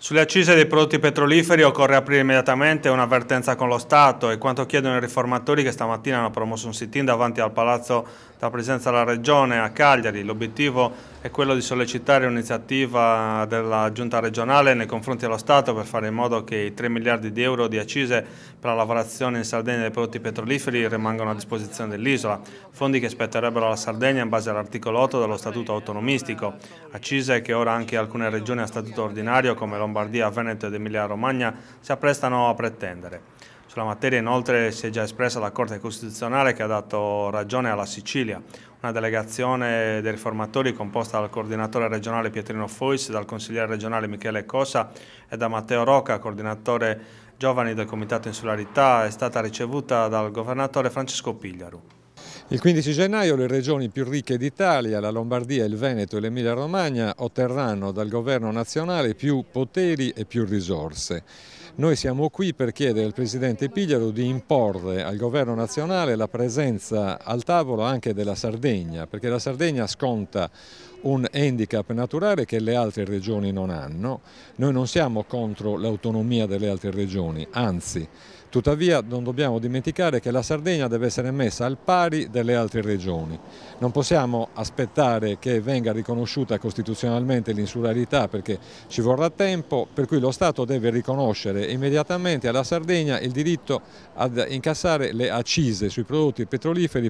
Sulle accise dei prodotti petroliferi occorre aprire immediatamente un'avvertenza con lo Stato e quanto chiedono i riformatori che stamattina hanno promosso un sit-in davanti al Palazzo della Presidenza della Regione a Cagliari. L'obiettivo è quello di sollecitare un'iniziativa della Giunta regionale nei confronti dello Stato per fare in modo che i 3 miliardi di euro di accise per la lavorazione in Sardegna dei prodotti petroliferi rimangano a disposizione dell'isola, fondi che spetterebbero alla Sardegna in base all'articolo 8 dello Statuto autonomistico, accise che ora anche alcune regioni a statuto ordinario come lo Lombardia, Veneto ed Emilia-Romagna si apprestano a pretendere. Sulla materia inoltre si è già espressa la Corte Costituzionale che ha dato ragione alla Sicilia. Una delegazione dei riformatori composta dal coordinatore regionale Pietrino Fois, dal consigliere regionale Michele Cosa e da Matteo Rocca, coordinatore giovani del Comitato Insularità, è stata ricevuta dal governatore Francesco Pigliaru. Il 15 gennaio le regioni più ricche d'Italia, la Lombardia, il Veneto e l'Emilia Romagna, otterranno dal governo nazionale più poteri e più risorse. Noi siamo qui per chiedere al Presidente Pigliaro di imporre al Governo nazionale la presenza al tavolo anche della Sardegna, perché la Sardegna sconta un handicap naturale che le altre regioni non hanno. Noi non siamo contro l'autonomia delle altre regioni, anzi, tuttavia non dobbiamo dimenticare che la Sardegna deve essere messa al pari delle altre regioni. Non possiamo aspettare che venga riconosciuta costituzionalmente l'insularità perché ci vorrà tempo, per cui lo Stato deve riconoscere immediatamente alla Sardegna il diritto ad incassare le accise sui prodotti petroliferi